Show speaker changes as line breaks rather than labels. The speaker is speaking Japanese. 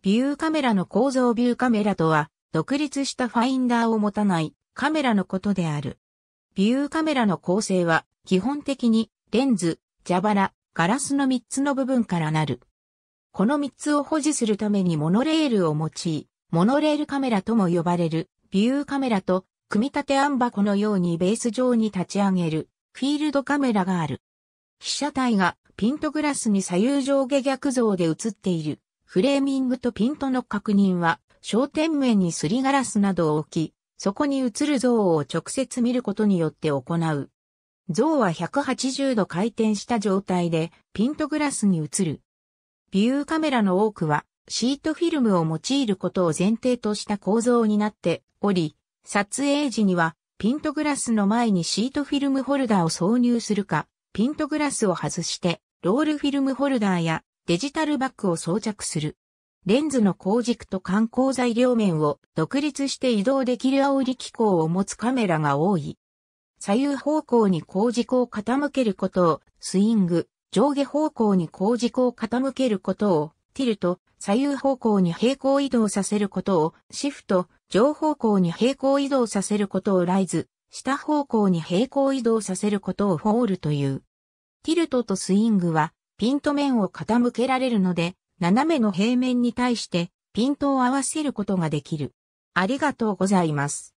ビューカメラの構造ビューカメラとは、独立したファインダーを持たないカメラのことである。ビューカメラの構成は、基本的にレンズ、蛇腹、ガラスの3つの部分からなる。この3つを保持するためにモノレールを用い、モノレールカメラとも呼ばれるビューカメラと、組み立てあん箱のようにベース上に立ち上げるフィールドカメラがある。被写体がピントグラスに左右上下逆像で映っているフレーミングとピントの確認は、焦点面にすりガラスなどを置き、そこに映る像を直接見ることによって行う。像は180度回転した状態でピントグラスに映る。ビューカメラの多くはシートフィルムを用いることを前提とした構造になっており、撮影時にはピントグラスの前にシートフィルムホルダーを挿入するか、ピントグラスを外してロールフィルムホルダーやデジタルバッグを装着する。レンズの光軸と観光材両面を独立して移動できる煽り機構を持つカメラが多い。左右方向に光軸を傾けることをスイング、上下方向に光軸を傾けることをティルト、左右方向に平行移動させることをシフト、上方向に平行移動させることをライズ、下方向に平行移動させることをフォールという。ティルトとスイングはピント面を傾けられるので、斜めの平面に対してピントを合わせることができる。ありがとうございます。